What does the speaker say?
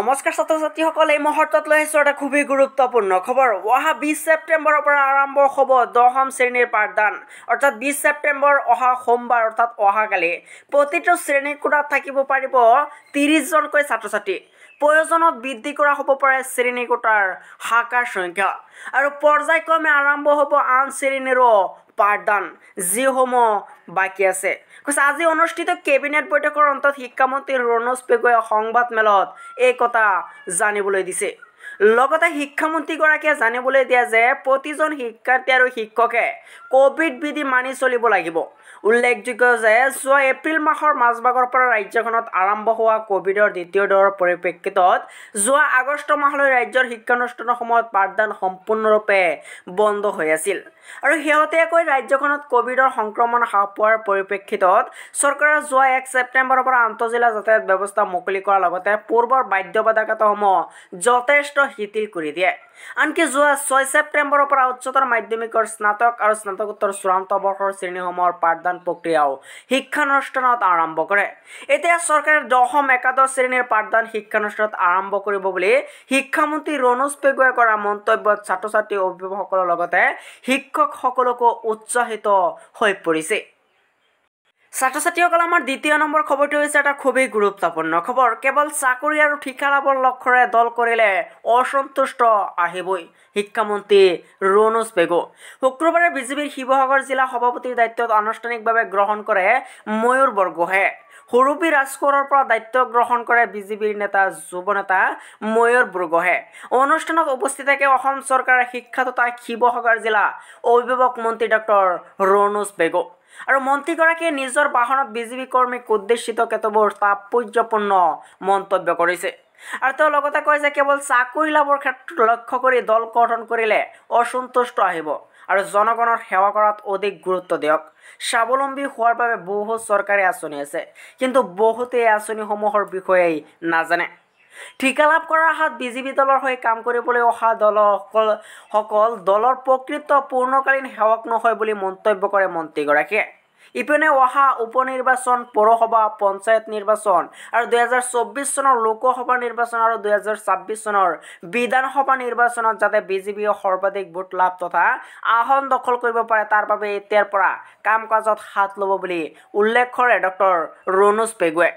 নমস্কাৰ ছাত্ৰ ছাত্ৰীসকল এই মুহূৰ্তত লৈ আহিছোঁ এটা খুবেই গুৰুত্বপূৰ্ণ খবৰ অহা বিছ ছেপ্টেম্বৰৰ পৰা আৰম্ভ হ'ব দশম শ্ৰেণীৰ পাঠদান অৰ্থাৎ বিছ ছেপ্টেম্বৰ অহা সোমবাৰ অৰ্থাৎ অহাকালি প্ৰতিটো শ্ৰেণীকোঠাত থাকিব পাৰিব ত্ৰিছজনকৈ ছাত্ৰ ছাত্ৰী প্ৰয়োজনত বৃদ্ধি কৰা হ'ব পাৰে শ্ৰেণীকোটাৰ শাখাৰ সংখ্যা আৰু পৰ্যায়ক্ৰমে আৰম্ভ হ'ব আন শ্ৰেণীৰো পাঠদান যিসমূহ বাকী আছে কৈছে আজি অনুষ্ঠিত কেবিনেট বৈঠকৰ অন্তত শিক্ষামন্ত্ৰী ৰণোজ পেগুৱে সংবাদমেলত এই কথা জানিবলৈ দিছে লগতে শিক্ষামন্ত্ৰীগৰাকীয়ে জানিবলৈ দিয়ে যে প্ৰতিজন শিক্ষাৰ্থী আৰু শিক্ষকে কভিড বিধি মানি চলিব লাগিব উল্লেখযোগ্য যে যোৱা এপ্ৰিল মাহৰ মাজভাগৰ পৰা ৰাজ্যখনত আৰম্ভ হোৱা কভিডৰ দ্বিতীয় দৌৰৰ পৰিপ্ৰেক্ষিতত যোৱা আগষ্ট মাহলৈ ৰাজ্যৰ শিক্ষানুষ্ঠানসমূহত পাঠদান সম্পূৰ্ণৰূপে বন্ধ হৈ আছিল আৰু শেহতীয়াকৈ ৰাজ্যখনত কভিডৰ সংক্ৰমণ হ্ৰাস পোৱাৰ পৰিপ্ৰেক্ষিতত চৰকাৰে যোৱা এক ছেপ্টেম্বৰৰ পৰা আন্তঃজিলা যাতায়াত ব্যৱস্থা মুকলি কৰাৰ লগতে পূৰ্বৰ বাধ্য বাধকতাসমূহ যথেষ্ট যথেষ্ট শিথিল কৰি দিয়ে আনকি যোৱা ছয় ছেপ্টেম্বৰৰ পৰা উচ্চতৰ মাধ্যমিকৰ স্নাতক আৰু স্নাতকোত্তৰ চূড়ান্ত বৰ্ষৰ শ্ৰেণীসমূহৰ পাঠদান প্ৰক্ৰিয়াও শিক্ষানুষ্ঠানত আৰম্ভ কৰে এতিয়া চৰকাৰে দশম একাদশ শ্ৰেণীৰ পাঠদান শিক্ষানুষ্ঠানত আৰম্ভ কৰিব বুলি শিক্ষামন্ত্ৰী ৰণোজ পেগুৱে কৰা মন্তব্যত ছাত্ৰ ছাত্ৰী অভিভাৱকসকলৰ লগতে শিক্ষকসকলকো উৎসাহিত হৈ পৰিছে ছাত্ৰ ছাত্ৰীসকল আমাৰ দ্বিতীয় নম্বৰ খবৰটো হৈছে এটা খুবেই গুৰুত্বপূৰ্ণ খবৰ কেৱল চাকৰি আৰু শিক্ষা লাভৰ লক্ষ্যৰে দল কৰিলে অসন্তুষ্ট আহিবই শিক্ষামন্ত্ৰী ৰনোজ পেগু শুক্ৰবাৰে বিজেপিৰ শিৱসাগৰ জিলা সভাপতিৰ দায়িত্বত আনুষ্ঠানিকভাৱে গ্ৰহণ কৰে ময়ূৰ বৰগোহাঁয়ে সুৰূপী ৰাজকোঁৱৰৰ পৰা দায়িত্ব গ্ৰহণ কৰে বিজেপিৰ নেতা যুৱ নেতা ময়ূৰ বৰগোহে অনুষ্ঠানত উপস্থিত থাকে অসম চৰকাৰৰ শিক্ষা তথা শিৱসাগৰ জিলা অভিভাৱক মন্ত্ৰী ডক্টৰ ৰণোজ বেগ আৰু মন্ত্ৰীগৰাকীয়ে নিজৰ বাহনত বিজেপি কৰ্মীক উদ্দেশ্যিত কেতবোৰ তাৎপৰ্যপূৰ্ণ মন্তব্য কৰিছে আৰু তেওঁ লগতে কয় যে কেৱল চাকৰি লাভৰ ক্ষেত্ৰত লক্ষ্য কৰি দল গঠন কৰিলে অসন্তুষ্ট আহিব আৰু জনগণৰ সেৱা কৰাত অধিক গুৰুত্ব দিয়ক স্বাৱলম্বী হোৱাৰ বাবে বহুত চৰকাৰী আঁচনি আছে কিন্তু বহুতে এই আঁচনিসমূহৰ বিষয়েই নাজানে ঠিকা লাভ কৰাৰ হাত বিজেপি দলৰ হৈ কাম কৰিবলৈ অহা দলসকল সকল দলৰ প্ৰকৃত পূৰ্ণকালীন সেৱক নহয় বুলি মন্তব্য কৰে মন্ত্ৰীগৰাকীয়ে ইপিনে অহা উপ নিৰ্বাচন পৌৰসভা পঞ্চায়ত নিৰ্বাচন আৰু দুহেজাৰ চৌব্বিছ চনৰ লোকসভা নিৰ্বাচন আৰু দুহেজাৰ ছাব্বিছ চনৰ বিধানসভা নিৰ্বাচনত যাতে বিজেপিয়ে সৰ্বাধিক ভোট লাভ তথা আসন দখল কৰিব পাৰে তাৰ বাবে এতিয়াৰ পৰা কাম কাজত হাত ল'ব বুলি উল্লেখ কৰে ডক্টৰ ৰণুজ পেগুৱে